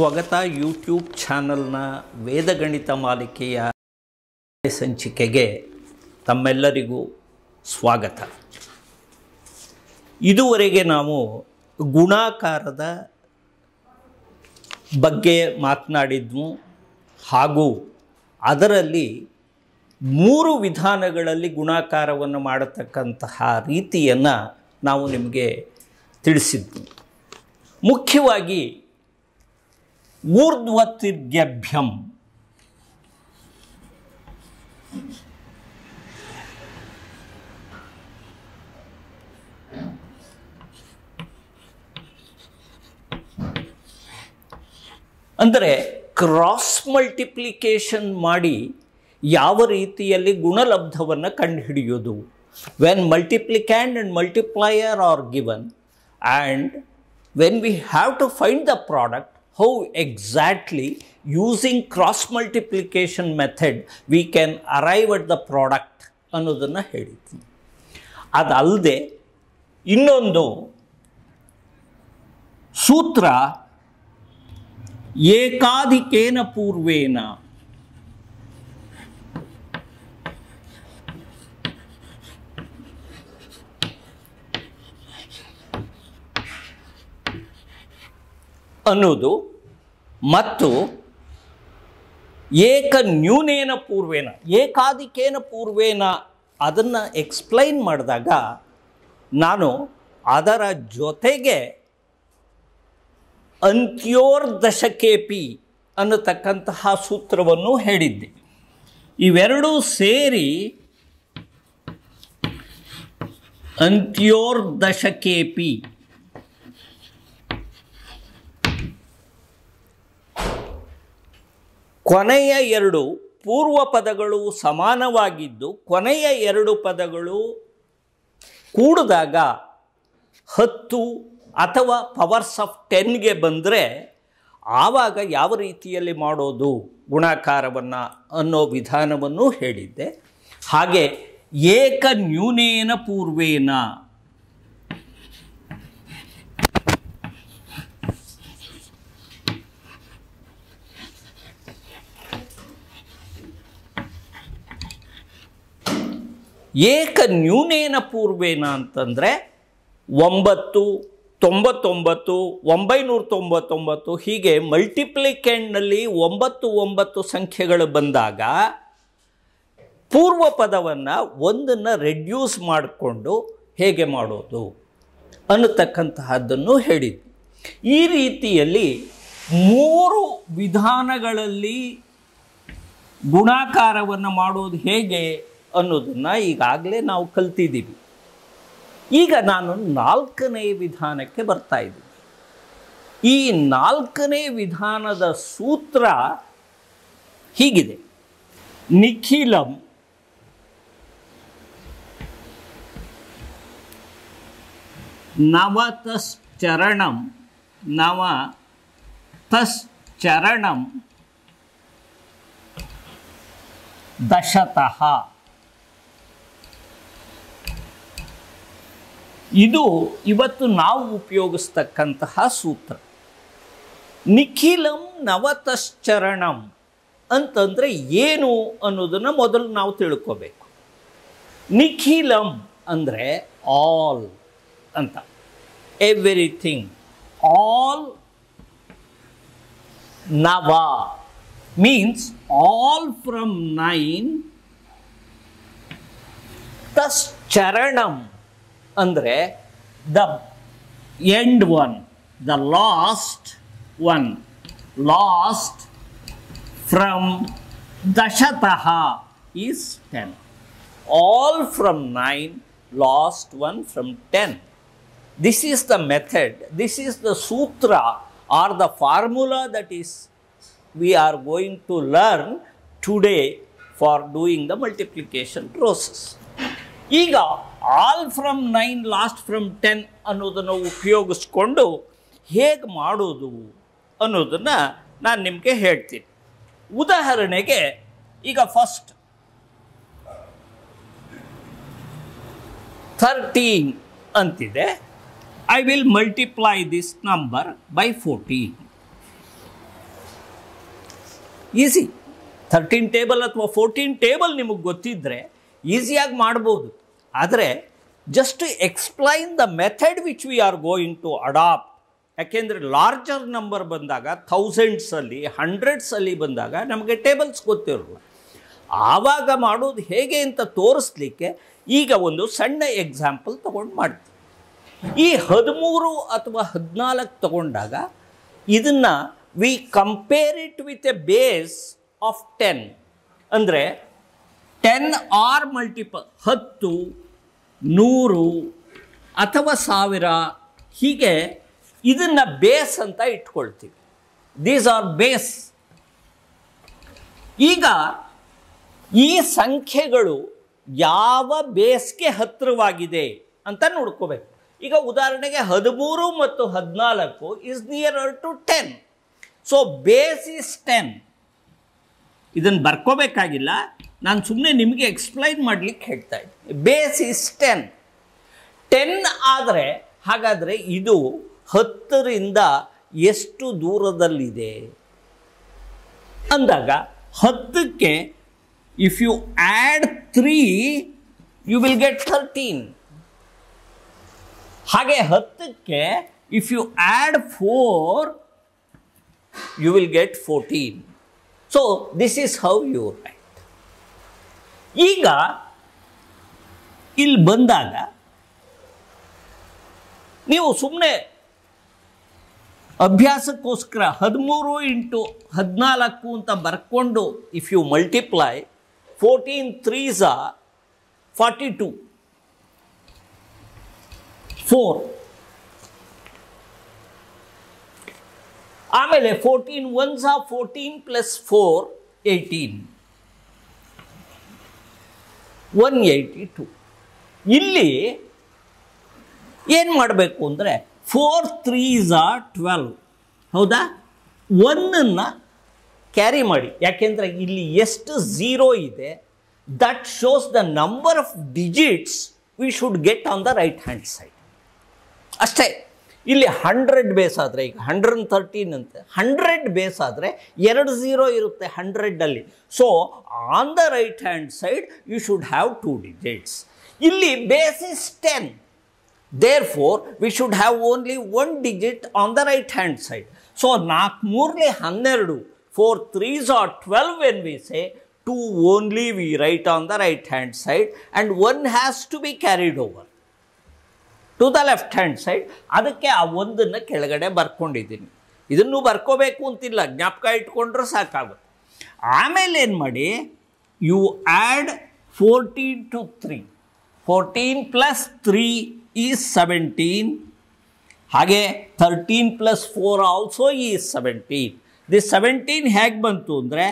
ಸ್ವಗತ ಯೂಟ್ಯೂಬ್ ಚಾನಲ್ನ ವೇದಗಣಿತ ಮಾಲಿಕೆಯ ಸಂಚಿಕೆಗೆ ತಮ್ಮೆಲ್ಲರಿಗೂ ಸ್ವಾಗತ ಇದುವರೆಗೆ ನಾವು ಗುಣಾಕಾರದ ಬಗ್ಗೆ ಮಾತನಾಡಿದ್ವು ಹಾಗೂ ಅದರಲ್ಲಿ ಮೂರು ವಿಧಾನಗಳಲ್ಲಿ ಗುಣಾಕಾರವನ್ನು ಮಾಡತಕ್ಕಂತಹ ರೀತಿಯನ್ನು ನಾವು ನಿಮಗೆ ತಿಳಿಸಿದ್ವು ಮುಖ್ಯವಾಗಿ ಊರ್ಧ್ವತಿರ್ಗೆಭ್ಯಂ ಅಂದರೆ ಕ್ರಾಸ್ ಮಲ್ಟಿಪ್ಲಿಕೇಶನ್ ಮಾಡಿ ಯಾವ ರೀತಿಯಲ್ಲಿ ಗುಣಲಬ್ಧವನ್ನು ಕಂಡುಹಿಡಿಯೋದು when multiplicand and multiplier are given and when we have to find the product how exactly using cross multiplication method we can arrive at the product ಅನ್ನೋದನ್ನು ಹೇಳಿದ್ದೀನಿ ಅದಲ್ಲದೆ ಇನ್ನೊಂದು ಸೂತ್ರ ಏಕಾಧಿಕೇನ ಪೂರ್ವೇನ ಅನ್ನೋದು ಮತ್ತು ಏಕ ನ್ಯೂನೇನ ಪೂರ್ವೇನ ಏಕಾಧಿಕೇನ ಪೂರ್ವೇನ ಅದನ್ನು ಎಕ್ಸ್ಪ್ಲೈನ್ ಮಾಡಿದಾಗ ನಾನು ಅದರ ಜೊತೆಗೆ ಅಂತ್ಯೋರ್ದಶಕೆ ಪಿ ಅನ್ನತಕ್ಕಂತಹ ಸೂತ್ರವನ್ನು ಹೇಳಿದ್ದೆ ಇವೆರಡೂ ಸೇರಿ ಅಂತ್ಯೋರ್ದಶಕೆ ಪಿ ಕೊನೆಯ ಎರಡು ಪೂರ್ವ ಪದಗಳು ಸಮಾನವಾಗಿದ್ದು ಕೊನೆಯ ಎರಡು ಪದಗಳು ಕೂಡಿದಾಗ ಹತ್ತು ಅಥವಾ ಪವರ್ಸ್ ಆಫ್ ಟೆನ್ಗೆ ಬಂದರೆ ಆವಾಗ ಯಾವ ರೀತಿಯಲ್ಲಿ ಮಾಡೋದು ಗುಣಾಕಾರವನ್ನು ಅನ್ನೋ ವಿಧಾನವನ್ನು ಹೇಳಿದ್ದೆ ಹಾಗೆ ಏಕ ನ್ಯೂನೇನ ಪೂರ್ವೇನ ಏಕ ನ್ಯೂನೇನ ಪೂರ್ವೇನ ಅಂತಂದರೆ ಒಂಬತ್ತು ತೊಂಬತ್ತೊಂಬತ್ತು ಒಂಬೈನೂರ ತೊಂಬತ್ತೊಂಬತ್ತು ಹೀಗೆ ಮಲ್ಟಿಪ್ಲಿಕೆಂಡ್ನಲ್ಲಿ ಒಂಬತ್ತು ಒಂಬತ್ತು ಸಂಖ್ಯೆಗಳು ಬಂದಾಗ ಪೂರ್ವ ಪದವನ್ನು ಒಂದನ್ನು ರೆಡ್ಯೂಸ್ ಮಾಡಿಕೊಂಡು ಹೇಗೆ ಮಾಡೋದು ಅನ್ನತಕ್ಕಂತಹದ್ದನ್ನು ಹೇಳಿದ್ವಿ ಈ ರೀತಿಯಲ್ಲಿ ಮೂರು ವಿಧಾನಗಳಲ್ಲಿ ಗುಣಾಕಾರವನ್ನು ಮಾಡೋದು ಹೇಗೆ ಅನ್ನೋದನ್ನು ಈಗಾಗಲೇ ನಾವು ಕಲ್ತಿದ್ದೀವಿ ಈಗ ನಾನು ನಾಲ್ಕನೇ ವಿಧಾನಕ್ಕೆ ಬರ್ತಾ ಇದ್ದೀನಿ ಈ ನಾಲ್ಕನೇ ವಿಧಾನದ ಸೂತ್ರ ಹೀಗಿದೆ ನಿಖಿಲಂ ಚರಣಂ ನವ ತಶ್ಚರಣಂ ದಶತಃ ಇದು ಇವತ್ತು ನಾವು ಉಪಯೋಗಿಸ್ತಕ್ಕಂತಹ ಸೂತ್ರ ನಿಖಿಲಂ ನವತಶ್ಚರಣಂ ಅಂತಂದರೆ ಏನು ಅನ್ನೋದನ್ನು ಮೊದಲು ನಾವು ತಿಳ್ಕೋಬೇಕು ನಿಖಿಲಂ ಅಂದರೆ ಆಲ್ ಅಂತ ಎವ್ರಿಥಿಂಗ್ ಆಲ್ ನವ ಮೀನ್ಸ್ ಆಲ್ ಫ್ರಮ್ ನೈನ್ ತಶ್ಚರಣಂ ಅಂದರೆ the end one the last one last from ದಶತಃ is ten. All from nine, last one from ten. this is the method, this is the sutra or the formula that is we are going to learn today for doing the multiplication process. ಈಗ all from nine last from ten ಅನ್ನೋದನ್ನು ಉಪಯೋಗಿಸ್ಕೊಂಡು ಹೇಗೆ ಮಾಡೋದು ಅನ್ನೋದನ್ನು ನಾನು ನಿಮಗೆ ಹೇಳ್ತೀನಿ ಉದಾಹರಣೆಗೆ ಈಗ ಫಸ್ಟ್ ಥರ್ಟೀನ್ ಅಂತಿದೆ I will multiply this number by fourteen easy thirteen table ಅಥವಾ ಫೋರ್ಟೀನ್ ಟೇಬಲ್ ನಿಮಗೆ ಗೊತ್ತಿದ್ದರೆ ಈಸಿಯಾಗಿ ಮಾಡ್ಬೋದು ಆದರೆ just explain the method which we are going to adapt ಯಾಕೆಂದರೆ ಲಾರ್ಜರ್ ನಂಬರ್ ಬಂದಾಗ ಥೌಸಂಡ್ಸಲ್ಲಿ ಹಂಡ್ರೆಡ್ಸಲ್ಲಿ ಬಂದಾಗ ನಮಗೆ ಟೇಬಲ್ಸ್ ಗೊತ್ತಿರಲ್ಲ ಆವಾಗ ಮಾಡೋದು ಹೇಗೆ ಅಂತ ತೋರಿಸ್ಲಿಕ್ಕೆ ಈಗ ಒಂದು ಸಣ್ಣ ಎಕ್ಸಾಂಪಲ್ ತಗೊಂಡು ಮಾಡ್ತೀವಿ ಈ ಹದಿಮೂರು ಅಥವಾ ಹದಿನಾಲ್ಕು ತಗೊಂಡಾಗ ಇದನ್ನು we compare it with a base of ten ಅಂದರೆ ಟೆನ್ ಆರ್ ಮಲ್ಟಿಪಲ್ ಹತ್ತು ನೂರು ಅಥವಾ ಸಾವಿರ ಹೀಗೆ ಇದನ್ನು ಬೇಸ್ ಅಂತ ಇಟ್ಕೊಳ್ತೀವಿ ದೀಸ್ ಆರ್ ಬೇಸ್ ಈಗ ಈ ಸಂಖ್ಯೆಗಳು ಯಾವ ಬೇಸ್ಗೆ ಹತ್ತಿರವಾಗಿದೆ ಅಂತ ನೋಡ್ಕೋಬೇಕು ಈಗ ಉದಾಹರಣೆಗೆ ಹದಿಮೂರು ಮತ್ತು ಹದಿನಾಲ್ಕು is near to ten so base is ten ಇದನ್ನು ಬರ್ಕೋಬೇಕಾಗಿಲ್ಲ ನಾನು ಸುಮ್ಮನೆ ನಿಮಗೆ ಎಕ್ಸ್ಪ್ಲೈನ್ ಮಾಡಲಿಕ್ಕೆ ಹೇಳ್ತಾ ಇದ್ದೀನಿ ಬೇಸ್ ಇಸ್ ಟೆನ್ ಟೆನ್ ಆದರೆ ಹಾಗಾದರೆ ಇದು ಹತ್ತರಿಂದ ಎಷ್ಟು ದೂರದಲ್ಲಿದೆ ಅಂದಾಗ ಹತ್ತಕ್ಕೆ if you add three you will get thirteen ಹಾಗೆ ಹತ್ತಕ್ಕೆ if you add four you will get fourteen so this is how you write ಈಗ ಇಲ್ಲಿ ಬಂದಾಗ ನೀವು ಸುಮ್ಮನೆ ಅಭ್ಯಾಸಕ್ಕೋಸ್ಕರ ಹದಿಮೂರು ಇಂಟು ಹದಿನಾಲ್ಕು ಅಂತ ಬರ್ಕೊಂಡು if you multiply fourteen threes forty two four ಆಮೇಲೆ fourteen ones fourteen plus four eighteen one eighty two ಇಲ್ಲಿ ಏನು ಮಾಡಬೇಕು ಅಂದರೆ ಫೋರ್ ತ್ರೀಸ್ ಆರ್ ಟ್ವೆಲ್ವ್ ಹೌದಾ ಒನ್ನನ್ನು ಕ್ಯಾರಿ ಮಾಡಿ ಯಾಕೆಂದರೆ ಇಲ್ಲಿ ಎಷ್ಟು ಝೀರೋ ಇದೆ that shows the number of digits we should get on the right hand side ಅಷ್ಟೇ ಇಲ್ಲಿ ಹಂಡ್ರೆಡ್ ಬೇಸ್ ಆದರೆ ಈಗ ಹಂಡ್ರೆಡ್ ಅಂಡ್ ತರ್ಟೀನ್ ಅಂತೆ ಹಂಡ್ರೆಡ್ ಬೇಸ್ ಆದರೆ ಎರಡು ಝೀರೋ ಇರುತ್ತೆ ಹಂಡ್ರೆಡಲ್ಲಿ so on the right hand side you should have two digits ಇಲ್ಲಿ basis ten therefore we should have only one digit on the right hand side so ನಾಲ್ಕು ಮೂರಲಿ ಹನ್ನೆರಡು four threes are twelve N we say two only we write on the right hand side and one has to be carried over to the left hand side ಅದಕ್ಕೆ ಆ ಒಂದನ್ನು ಕೆಳಗಡೆ ಬರ್ಕೊಂಡಿದ್ದೀನಿ ಇದನ್ನು ಬರ್ಕೋಬೇಕು ಅಂತಿಲ್ಲ ಜ್ಞಾಪಕ ಇಟ್ಕೊಂಡ್ರೆ ಸಾಕಾಗುತ್ತೆ ಆಮೇಲೆ ಏನು ಮಾಡಿ you add fourteen to three fourteen plus three is seventeen ಹಾಗೆ thirteen plus four also is seventeen the seventeen ಹೇಗೆ ಬಂತು ಅಂದರೆ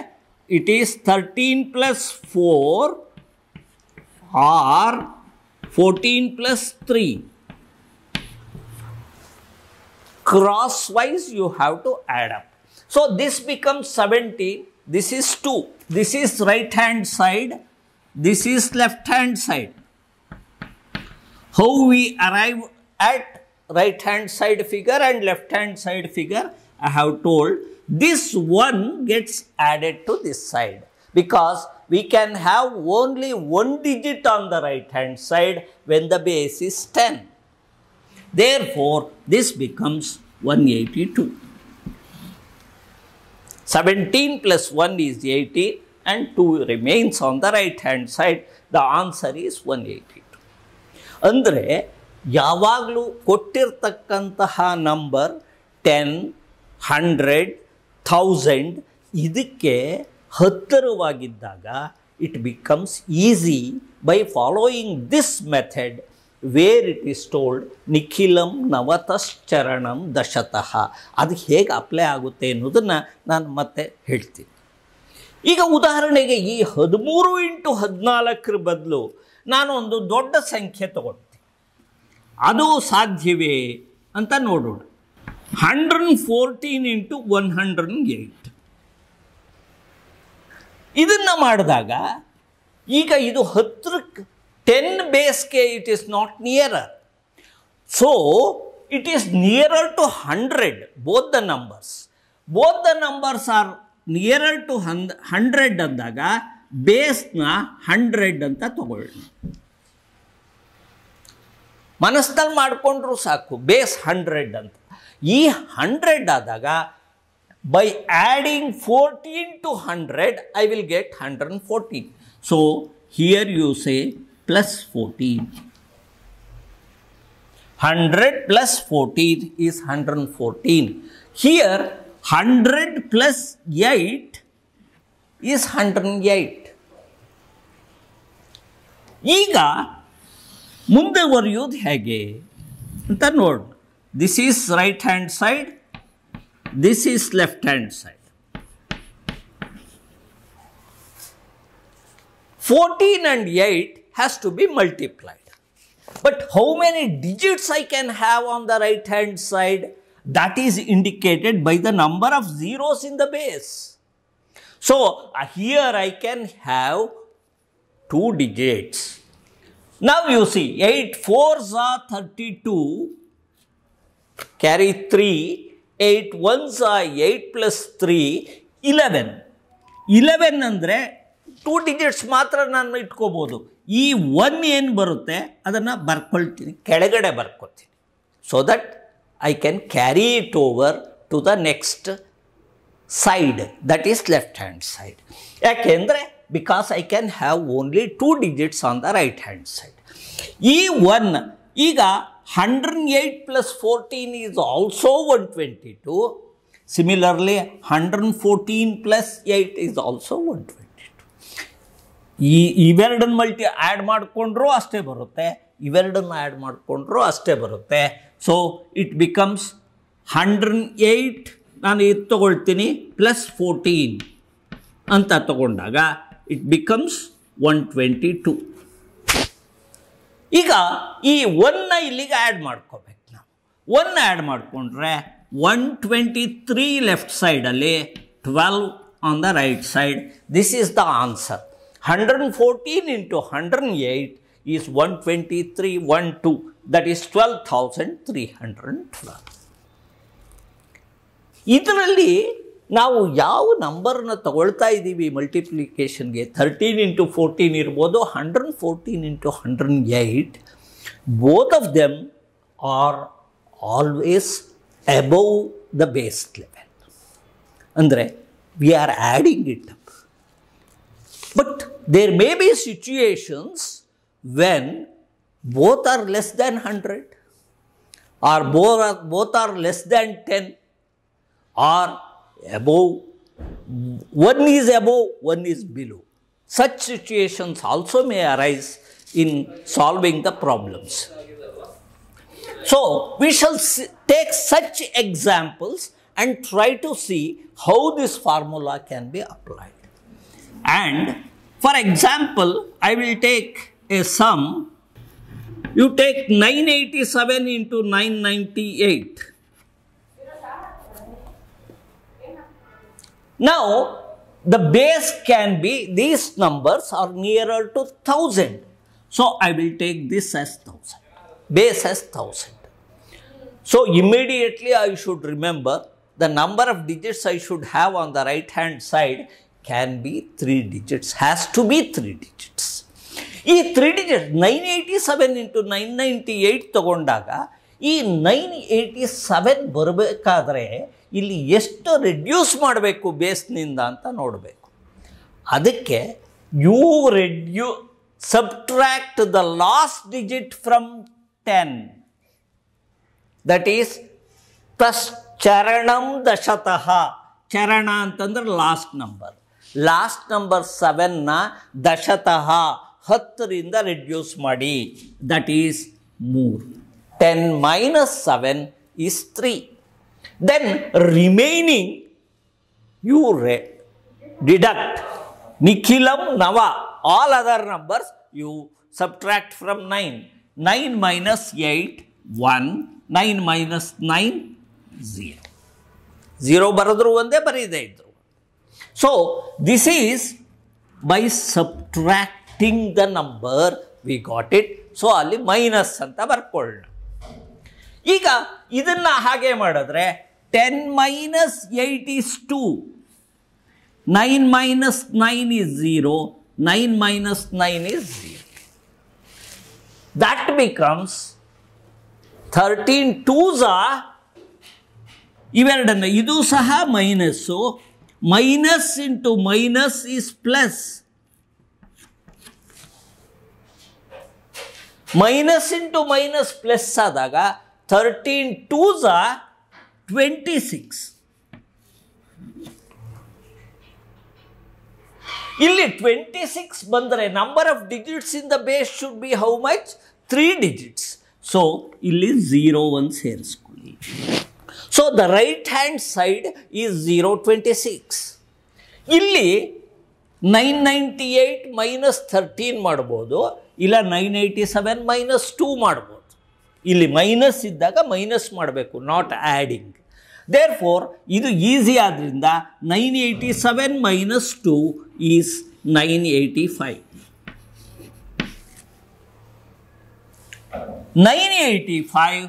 it is thirteen plus four or fourteen plus three crosswise you have to add up. So this becomes 70, this is 2, this is right hand side, this is left hand side. How we arrive at right hand side figure and left hand side figure I have told this one gets added to this side because we can have only one digit on the right hand side when the base is 10 therefore this becomes 182 17 plus 1 is 18, and 2 remains on the right hand side the answer is 182 andre yavaglu kottirthakkantaha number 10 100 1000 idikke ಹತ್ತರವಾಗಿದ್ದಾಗ it becomes easy by following this method where it is told ನಿಖಿಲಂ ನವತಶ್ಚರಣಂ ದಶತಃ ಅದು ಹೇಗೆ apply ಆಗುತ್ತೆ ಅನ್ನೋದನ್ನು ನಾನು ಮತ್ತೆ ಹೇಳ್ತೀನಿ ಈಗ ಉದಾಹರಣೆಗೆ ಈ ಹದಿಮೂರು ಇಂಟು ಹದಿನಾಲ್ಕರ ಬದಲು ನಾನು ಒಂದು ದೊಡ್ಡ ಸಂಖ್ಯೆ ತಗೊಳ್ತೀನಿ ಅದು ಸಾಧ್ಯವೇ ಅಂತ ನೋಡೋಣ hundred fourteen into one hundred eight ಇದನ್ನು ಮಾಡಿದಾಗ ಈಗ ಇದು ಹತ್ತಿರಕ್ಕೆ 10 base k it is not nearer. So, it is nearer to 100 both the numbers. Both the numbers are nearer to 100 and daga base na 100 and tatogolna. Manastal madkondru saku base 100 and e 100 adaga by adding 14 to 100 I will get 114. So, here you say plus 14. 100 plus 14 is 114. Here, 100 plus 8 is 108. Ega, Munde var yod hege. This is right hand side. This is left hand side. 14 and 8 has to be multiplied. But how many digits I can have on the right hand side that is indicated by the number of zeros in the base. So uh, here I can have two digits. Now you see 8 fours are 32 carry 3 8 ones are 8 plus 3 11 11 two digits matra ಮಾತ್ರ itko ಇಟ್ಕೋಬೋದು ಈ one ಏನು ಬರುತ್ತೆ ಅದನ್ನು ಬರ್ಕೊಳ್ತೀನಿ ಕೆಳಗಡೆ ಬರ್ಕೊಳ್ತೀನಿ so that I can carry it over to the next side that is left hand side ಯಾಕೆಂದರೆ because I can have only two digits on the right hand side ಈ ಒನ್ ಈಗ hundred eight plus fourteen is also one twenty two similarly hundred fourteen plus eight is also one twenty ಈ ಇವೆರಡನ್ನ multi add ಮಾಡಿಕೊಂಡ್ರೂ ಅಷ್ಟೇ ಬರುತ್ತೆ ಇವೆರಡನ್ನು add ಮಾಡಿಕೊಂಡ್ರೂ ಅಷ್ಟೇ ಬರುತ್ತೆ so it becomes hundred eight ನಾನು ಇದು ತೊಗೊಳ್ತೀನಿ ಪ್ಲಸ್ ಫೋರ್ಟೀನ್ ಅಂತ ತಗೊಂಡಾಗ it becomes one twenty two ಈಗ ಈ ಒನ್ನ ಇಲ್ಲಿಗೆ ಆ್ಯಡ್ ಮಾಡ್ಕೋಬೇಕು ನಾವು ಒನ್ ಆ್ಯಡ್ ಮಾಡಿಕೊಂಡ್ರೆ ಒನ್ ಟ್ವೆಂಟಿ ತ್ರೀ ಲೆಫ್ಟ್ ಸೈಡಲ್ಲಿ twelve on the right side this is the answer hundred and fourteen into hundred and eight is one twenty three one two that is twelve thousand three hundred and ಟ್ಲ ಇದರಲ್ಲಿ ನಾವು ಯಾವ ನಂಬರ್ನ ತಗೊಳ್ತಾ ಇದ್ದೀವಿ ಮಲ್ಟಿಪ್ಲಿಕೇಶನ್ಗೆ thirteen into fourteen ಇರ್ಬೋದು hundred and fourteen into hundred eight both of them are always above base level ಅಂದರೆ we are adding it but there may be situations when both are less than 100 or both are, both are less than 10 or above. One is above, one is below. Such situations also may arise in solving the problems. So, we shall take such examples and try to see how this formula can be applied. And for example, I will take a sum. You take 987 into 998. Now, the base can be, these numbers are nearer to 1000. So, I will take this as 1000, base as 1000. So, immediately I should remember the number of digits I should have on the right hand side can be three digits has to be three digits ಈ three digits nine eighty seven into nine ninety eight ತಗೊಂಡಾಗ ಈ nine eighty seven ಬರಬೇಕಾದ್ರೆ ಇಲ್ಲಿ ಎಷ್ಟು reduce ಮಾಡಬೇಕು ಬೇಸ್ನಿಂದ ಅಂತ ನೋಡಬೇಕು ಅದಕ್ಕೆ you reduce subtract the last digit from ten that is plus ಚರಣಂ ದಶತಃ ಚರಣ ಅಂತಂದ್ರೆ ಲಾಸ್ಟ್ ನಂಬರ್ ಲಾಸ್ಟ್ ನಂಬರ್ ಸೆವೆನ್ನ ದಶತಃ ಹತ್ತರಿಂದ ರೆಡ್ಯೂಸ್ ಮಾಡಿ ದಟ್ ಈಸ್ ಮೂರು ten minus seven is three then remaining you ರೇ ಡಿಡಕ್ಟ್ ನಿಖಿಲಂ ನವ all other numbers you subtract from nine nine minus eight one nine minus nine zero zero ಬರೆದ್ರು ಒಂದೇ ಬರೀದೇ ಇದ್ರು so this is by subtracting the number V got it so ಅಲ್ಲಿ minus ಅಂತ ಬರ್ಕೊಳ್ಳೋಣ ಈಗ ಇದನ್ನು ಹಾಗೆ ಮಾಡಿದ್ರೆ ten minus eight is two nine minus nine is zero nine minus nine is zero that becomes 13 twos are ಇವೆರಡನ್ನು ಇದು ಸಹ minus minus into minus is plus minus into minus plus ಆದಾಗ ಥರ್ಟೀನ್ ಟೂಸ ಟ್ವೆಂಟಿ ಸಿಕ್ಸ್ ಇಲ್ಲಿ twenty six ಬಂದರೆ number of digits in the base should be how much three digits so ಇಲ್ಲಿ zero ಒಂದು ಸೇರಿಸ್ಕೊಳ್ಳಿ so the right hand side is zero twenty six ಇಲ್ಲಿ nine ninety eight minus thirteen ಮಾಡ್ಬೋದು ಇಲ್ಲ nine eighty seven minus two ಮಾಡ್ಬೋದು ಇಲ್ಲಿ minus ಇದ್ದಾಗ minus ಮಾಡಬೇಕು not adding therefore ಇದು ಈಸಿ ಆದ್ದರಿಂದ nine eighty seven minus two is nine eighty five nine eighty five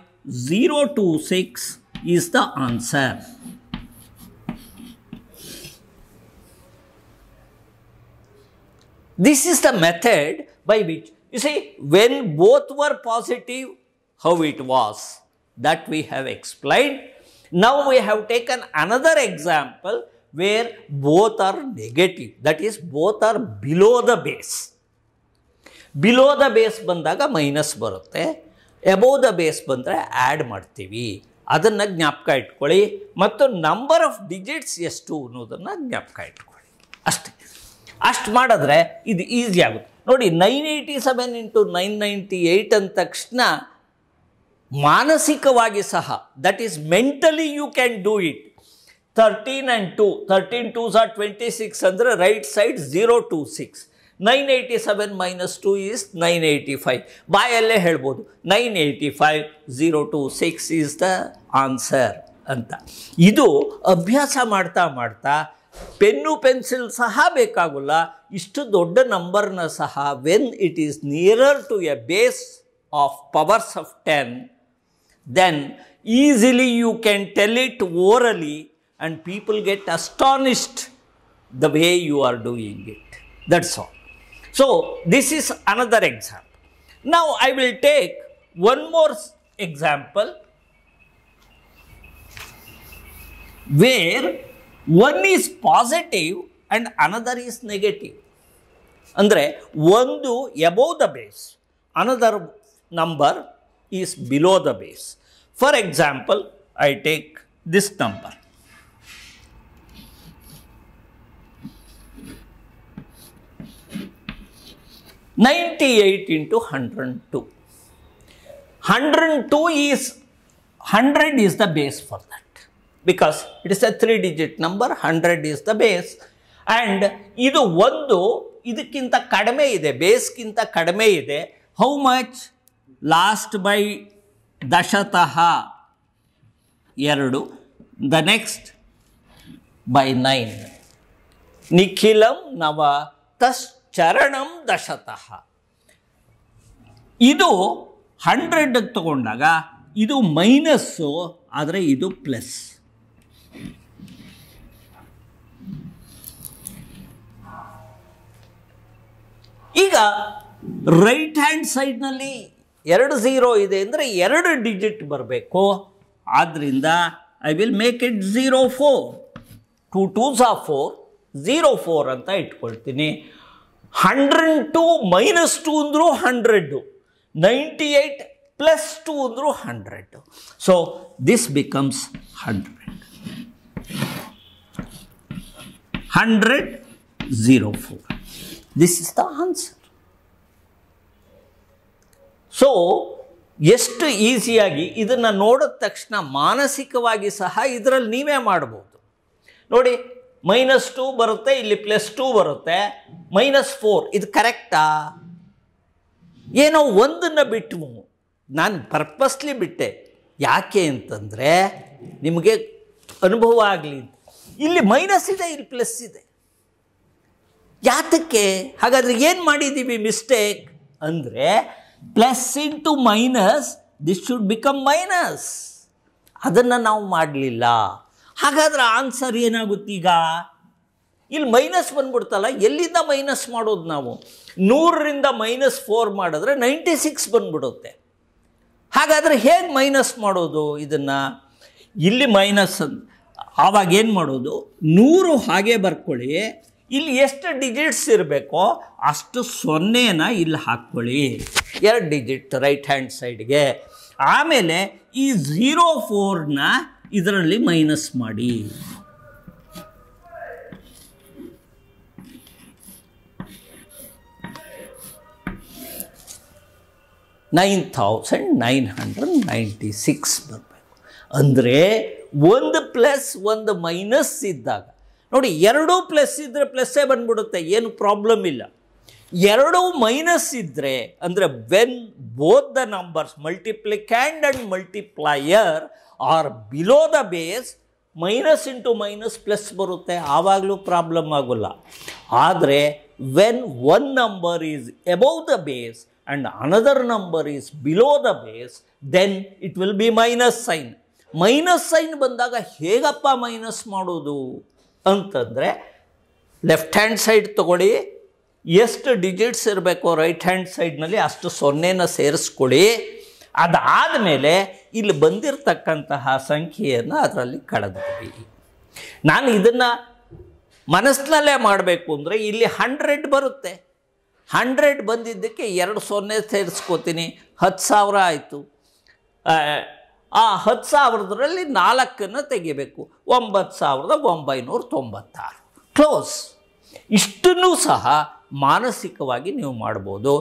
zero two six is the answer. This is the method by which, you see, when both were positive, how it was. That we have explained. Now we have taken another example where both are negative. That is, both are below the base. Below the base ಬಂದಾಗ minus ಬರುತ್ತೆ above the base ಬಂದರೆ add martivi. ಅದನ್ನು ಜ್ಞಾಪಕ ಇಟ್ಕೊಳ್ಳಿ ಮತ್ತು number of digits ಎಷ್ಟು ಅನ್ನೋದನ್ನು ಜ್ಞಾಪಕ ಇಟ್ಕೊಳ್ಳಿ ಅಷ್ಟೇ ಅಷ್ಟು ಮಾಡಿದ್ರೆ ಇದು ಈಸಿ ಆಗುತ್ತೆ ನೋಡಿ nine eighty seven into nine ninety eight ಅಂದ ತಕ್ಷಣ ಮಾನಸಿಕವಾಗಿ ಸಹ that is mentally you can do it thirteen and two thirteen twos are twenty six ಅಂದರೆ right side zero two six 987 minus 2 is 985. By LA, 985 026 is the answer. This is the answer. This is the Pennu pencil saha bekagula is to dodda number na saha when it is nearer to a base of powers of 10, then easily you can tell it orally and people get astonished the way you are doing it. That's all. So, this is another example. Now, I will take one more example where one is positive and another is negative. Andre, one do above the base, another number is below the base. For example, I take this number 98 into 102. 102 is 100 is the base for that because it is a three digit number 100 is the base And... and ಇದು ಒಂದು ಇದಕ್ಕಿಂತ ಕಡಿಮೆ ಇದೆ ಬೇಸ್ಗಿಂತ ಕಡಿಮೆ ಇದೆ how much last by ದಶತಃ ಎರಡು The next... by 9. ನಿಖಿಲಂ ನವ ತಸ್ ಚರಣಂ ದಶತಃ ಇದು ಹಂಡ್ರೆಡ್ ತಗೊಂಡಾಗ ಇದು ಮೈನಸ್ಸು ಆದರೆ ಇದು ಪ್ಲಸ್ ಈಗ ರೈಟ್ ಹ್ಯಾಂಡ್ ಸೈಡ್ನಲ್ಲಿ ಎರಡು ಝೀರೋ ಇದೆ ಅಂದರೆ ಎರಡು ಡಿಜಿಟ್ ಬರಬೇಕು ಆದ್ದರಿಂದ I will make it zero four two twos ಆ ಫೋರ್ ಝೀರೋ ಫೋರ್ ಅಂತ ಇಟ್ಕೊಳ್ತೀನಿ ಹಂಡ್ರೆಡ್ ಟು ಮೈನಸ್ ಟು ಅಂದರೂ hundred ninety eight plus two ಅಂದರೂ hundred so this becomes hundred hundred zero four this is the answer so ಎಷ್ಟು ಈಸಿಯಾಗಿ ಇದನ್ನು ನೋಡಿದ ತಕ್ಷಣ ಮಾನಸಿಕವಾಗಿ ಸಹ ಇದರಲ್ಲಿ ನೀವೇ ಮಾಡ್ಬೋದು ನೋಡಿ ಮೈನಸ್ ಟೂ ಬರುತ್ತೆ ಇಲ್ಲಿ ಪ್ಲಸ್ ಟೂ ಬರುತ್ತೆ ಮೈನಸ್ ಫೋರ್ ಇದು ಕರೆಕ್ಟಾ ಏನೋ ಒಂದನ್ನು ಬಿಟ್ಟು ನಾನು ಪರ್ಪಸ್ಲಿ ಬಿಟ್ಟೆ ಯಾಕೆ ಅಂತಂದರೆ ನಿಮಗೆ ಅನುಭವ ಆಗಲಿ ಇಲ್ಲಿ ಮೈನಸ್ ಇದೆ ಇಲ್ಲಿ ಪ್ಲಸ್ ಇದೆ ಯಾತಕ್ಕೆ ಹಾಗಾದರೆ ಏನು ಮಾಡಿದ್ದೀವಿ ಮಿಸ್ಟೇಕ್ ಅಂದರೆ plus into minus this should become minus ಅದನ್ನು ನಾವು ಮಾಡಲಿಲ್ಲ ಹಾಗಾದ್ರೆ ಆನ್ಸರ್ ಏನಾಗುತ್ತೆ ಈಗ ಇಲ್ಲಿ ಮೈನಸ್ ಬಂದ್ಬಿಡ್ತಲ್ಲ ಎಲ್ಲಿಂದ ಮೈನಸ್ ಮಾಡೋದು ನಾವು ನೂರರಿಂದ ಮೈನಸ್ ಫೋರ್ ಮಾಡಿದ್ರೆ ನೈಂಟಿ ಸಿಕ್ಸ್ ಬಂದ್ಬಿಡುತ್ತೆ ಹಾಗಾದರೆ ಹೇಗೆ ಮೈನಸ್ ಮಾಡೋದು ಇದನ್ನು ಇಲ್ಲಿ ಮೈನಸ್ ಆವಾಗ ಏನು ಮಾಡೋದು ನೂರು ಹಾಗೆ ಬರ್ಕೊಳ್ಳಿ ಇಲ್ಲಿ ಎಷ್ಟು ಡಿಜಿಟ್ಸ್ ಇರಬೇಕೋ ಅಷ್ಟು ಸೊನ್ನೆನ ಇಲ್ಲಿ ಹಾಕ್ಕೊಳ್ಳಿ ಎರಡು ಡಿಜಿಟ್ ರೈಟ್ ಹ್ಯಾಂಡ್ ಸೈಡ್ಗೆ ಆಮೇಲೆ ಈ ಝೀರೋ ಫೋರ್ನ ಇದರಲ್ಲಿ ಮೈನಸ್ ಮಾಡಿ nine thousand nine hundred ninety six ಬರಬೇಕು ಅಂದರೆ ಒಂದು ಪ್ಲಸ್ ಒಂದು ಮೈನಸ್ ಇದ್ದಾಗ ನೋಡಿ ಎರಡೂ ಪ್ಲಸ್ ಇದ್ದರೆ ಪ್ಲಸ್ಸೇ ಬಂದ್ಬಿಡುತ್ತೆ ಏನು ಪ್ರಾಬ್ಲಮ್ ಇಲ್ಲ ಎರಡೂ ಮೈನಸ್ ಇದ್ದರೆ ಅಂದರೆ when both the numbers multiplicand and multiplier are below the base minus into minus plus ಬರುತ್ತೆ ಆವಾಗಲೂ ಪ್ರಾಬ್ಲಮ್ ಆಗೋಲ್ಲ ಆದರೆ when one number is above the base and another number is below the base then it will be minus sign minus sign ಬಂದಾಗ ಹೇಗಪ್ಪ minus ಮಾಡೋದು ಅಂತಂದರೆ left hand side ತಗೊಳ್ಳಿ ಎಷ್ಟು ಡಿಜಿಟ್ಸ್ ಇರಬೇಕು ರೈಟ್ ಹ್ಯಾಂಡ್ ಸೈಡ್ನಲ್ಲಿ ಅಷ್ಟು ಸೊನ್ನೆನ ಸೇರಿಸ್ಕೊಳ್ಳಿ ಅದಾದ ಮೇಲೆ ಇಲ್ಲಿ ಬಂದಿರತಕ್ಕಂತಹ ಸಂಖ್ಯೆಯನ್ನು ಅದರಲ್ಲಿ ಕಳೆದ್ವಿ ನಾನು ಇದನ್ನು ಮನಸ್ಸಿನಲ್ಲೇ ಮಾಡಬೇಕು ಅಂದರೆ ಇಲ್ಲಿ ಹಂಡ್ರೆಡ್ ಬರುತ್ತೆ ಹಂಡ್ರೆಡ್ ಬಂದಿದ್ದಕ್ಕೆ ಎರಡು ಸೊನ್ನೆ ಸೇರಿಸ್ಕೋತೀನಿ ಹತ್ತು ಸಾವಿರ ಆಯಿತು ಆ ಹತ್ತು ಸಾವಿರದ್ರಲ್ಲಿ ನಾಲ್ಕನ್ನು ತೆಗಿಬೇಕು ಒಂಬತ್ತು ಸಾವಿರದ ಒಂಬೈನೂರ ತೊಂಬತ್ತಾರು ಕ್ಲೋಸ್ ಇಷ್ಟನ್ನೂ ಸಹ ಮಾನಸಿಕವಾಗಿ ನೀವು ಮಾಡ್ಬೋದು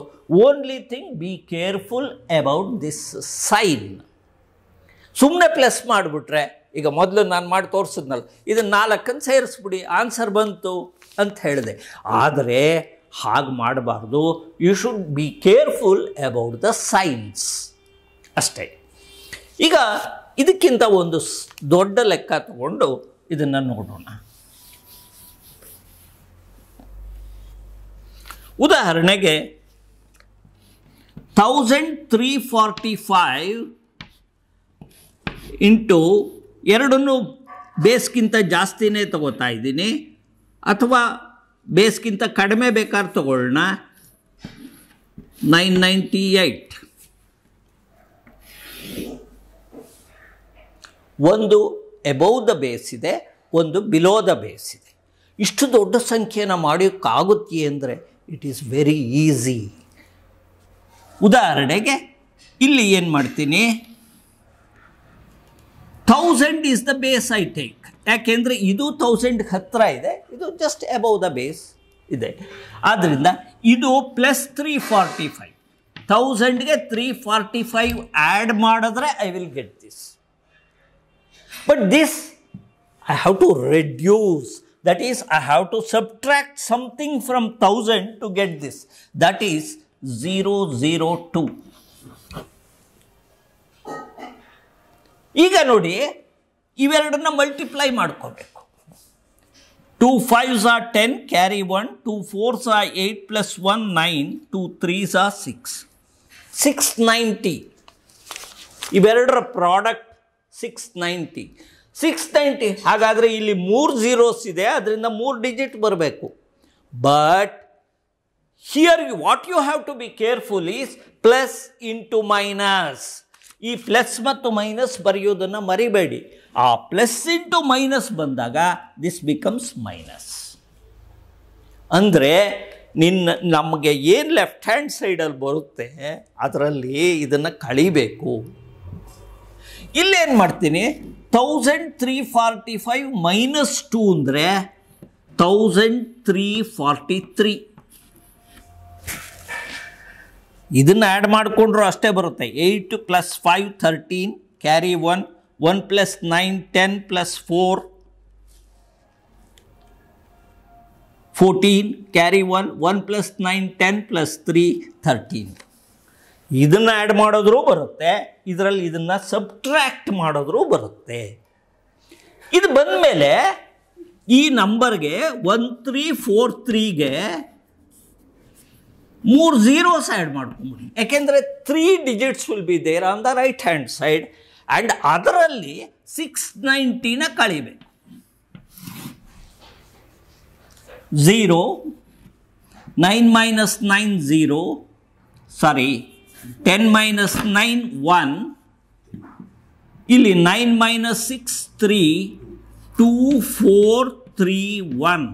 only thing be careful about this sign ಸುಮ್ಮನೆ ಪ್ಲಸ್ ಮಾಡಿಬಿಟ್ರೆ ಈಗ ಮೊದಲು ನಾನು ಮಾಡಿ ತೋರಿಸಿದ್ನಲ್ಲ ಇದನ್ನು ನಾಲ್ಕನ್ನು ಸೇರಿಸ್ಬಿಡಿ ಆನ್ಸರ್ ಬಂತು ಅಂತ ಹೇಳಿದೆ ಆದರೆ ಹಾಗೆ ಮಾಡಬಾರ್ದು you should be careful about the signs ಅಷ್ಟೇ ಈಗ ಇದಕ್ಕಿಂತ ಒಂದು ದೊಡ್ಡ ಲೆಕ್ಕ ತಗೊಂಡು ಇದನ್ನು ನೋಡೋಣ ಉದಾಹರಣೆಗೆ thousand three forty five into ಎರಡನ್ನೂ ಬೇಸ್ಗಿಂತ ಜಾಸ್ತಿನೇ ತಗೋತಾ ಇದ್ದೀನಿ ಅಥವಾ ಬೇಸ್ಗಿಂತ ಕಡಿಮೆ ಬೇಕಾದ್ರೆ ತಗೊಳ್ಳೋಣ ನೈನ್ ನೈಂಟಿ ಏಯ್ಟ್ ಒಂದು ಎಬೌವ್ ದ ಬೇಸ್ ಇದೆ ಒಂದು ಬಿಲೋ ದ ಬೇಸ್ ಇದೆ ಇಷ್ಟು ದೊಡ್ಡ ಸಂಖ್ಯೆನ ಮಾಡೋಕ್ಕಾಗುತ್ತೆ ಅಂದರೆ ಇಟ್ ಈಸ್ ವೆರಿ ಈಸಿ ಉದಾಹರಣೆಗೆ ಇಲ್ಲಿ ಏನು ಮಾಡ್ತೀನಿ thousand is the base I take ಯಾಕೆಂದರೆ ಇದು ಥೌಸಂಡ್ ಹತ್ತಿರ ಇದೆ ಇದು ಜಸ್ಟ್ ಅಬೌವ್ ದ ಬೇಸ್ ಇದೆ ಆದ್ದರಿಂದ ಇದು ಪ್ಲಸ್ ತ್ರೀ ಫಾರ್ಟಿ ಫೈವ್ ಥೌಸಂಡ್ಗೆ ತ್ರೀ ಫಾರ್ಟಿ ಫೈವ್ ಆ್ಯಡ್ ಮಾಡಿದ್ರೆ I will get this but this I have to reduce that is I have to subtract something from thousand to get this that is zero zero two ಈಗ ನೋಡಿ ಇವೆರಡನ್ನ multiply ಮಾಡ್ಕೋಬೇಕು two fives ಸಾ ten carry one two fours ಸಾ eight plus one nine two three ಸಾ six six ninety ಇವೆರಡರ product six ninety six ninety ಹಾಗಾದರೆ ಇಲ್ಲಿ ಮೂರು ಝೀರೋಸ್ ಇದೆ ಅದರಿಂದ ಮೂರು ಡಿಜಿಟ್ ಬರಬೇಕು but here you what you have to be careful is plus into minus ಈ ಪ್ಲಸ್ ಮತ್ತು ಮೈನಸ್ ಬರೆಯೋದನ್ನು ಮರಿಬೇಡಿ ಆ ಪ್ಲಸ್ ಇಂಟು ಮೈನಸ್ ಬಂದಾಗ ದಿಸ್ ಬಿಕಮ್ಸ್ ಮೈನಸ್ ಅಂದರೆ ನಿನ್ನ ನಮಗೆ ಏನು ಲೆಫ್ಟ್ ಹ್ಯಾಂಡ್ ಸೈಡಲ್ಲಿ ಬರುತ್ತೆ ಅದರಲ್ಲಿ ಇದನ್ನು ಕಳಿಬೇಕು ಇಲ್ಲೇನು ಮಾಡ್ತೀನಿ thousand three forty five minus two ಅಂದರೆ ತೌಸಂಡ್ ತ್ರೀ ಫಾರ್ಟಿ ತ್ರೀ ಇದನ್ನು ಆ್ಯಡ್ ಮಾಡಿಕೊಂಡ್ರು ಅಷ್ಟೇ ಬರುತ್ತೆ eight plus five thirteen carry one one plus nine ten plus four fourteen carry one one plus nine ten plus three thirteen ಇದನ್ನು add ಮಾಡಿದ್ರೂ ಬರುತ್ತೆ ಇದರಲ್ಲಿ ಇದನ್ನು ಸಬ್ಟ್ರ್ಯಾಕ್ಟ್ ಮಾಡಿದ್ರೂ ಬರುತ್ತೆ ಇದು ಬಂದಮೇಲೆ ಈ ನಂಬರ್ಗೆ ಒನ್ ತ್ರೀ ಫೋರ್ ತ್ರೀಗೆ ಮೂರು ಝೀರೋಸ್ ಆ್ಯಡ್ ಮಾಡ್ಕೊಂಬಿಡಿ ಯಾಕೆಂದರೆ three digits will be there on the right hand side and ಅದರಲ್ಲಿ ಸಿಕ್ಸ್ ನೈಂಟಿನ ಕಳಿಬೇಕು zero nine minus nine zero sorry ten minus nine one ಇಲ್ಲಿ nine minus six three two four three one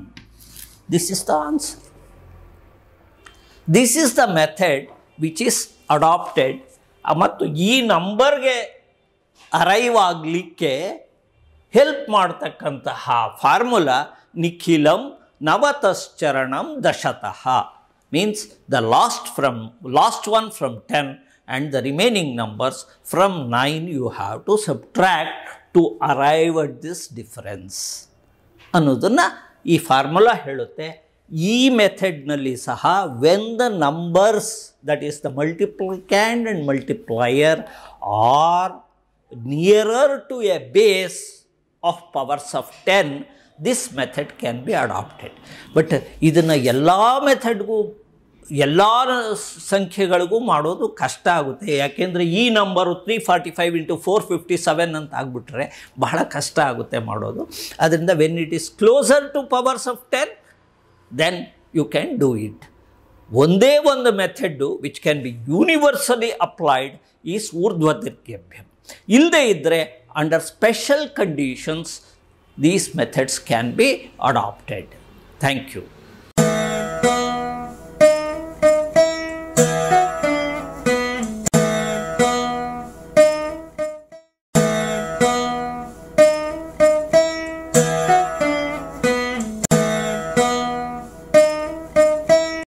this is the answer this is the method which is adapted ಮತ್ತು ಈ ನಂಬರ್ಗೆ arrive ಆಗಲಿಕ್ಕೆ help ಮಾಡ್ತಕ್ಕಂತಹ formula ನಿಖಿಲಂ ನವತಶ್ಚರಣಂ ದಶತಃ means the last from last one from ten and the remaining numbers from nine you have to subtract to arrive at this difference ಅನ್ನೋದನ್ನು ಈ ಫಾರ್ಮುಲಾ ಹೇಳುತ್ತೆ ಈ ಮೆಥಡ್ನಲ್ಲಿ ಸಹ when the numbers that is the ಕ್ಯಾಂಡ್ and multiplier are nearer to a base of powers of ten this method can be adapted but ಇದನ್ನು ಎಲ್ಲ ಮೆಥಡ್ಗೂ ಎಲ್ಲ ಸಂಖ್ಯೆಗಳಿಗೂ ಮಾಡೋದು ಕಷ್ಟ ಆಗುತ್ತೆ ಯಾಕೆಂದರೆ ಈ number three forty five into four fifty seven ಅಂತ ಆಗಿಬಿಟ್ರೆ ಬಹಳ ಕಷ್ಟ ಆಗುತ್ತೆ ಮಾಡೋದು ಅದರಿಂದ when it is closer to powers of ten then you can do it. One day one method which can be universally applied is In the Urdhvadirgyabhyam. Under special conditions, these methods can be adopted. Thank you.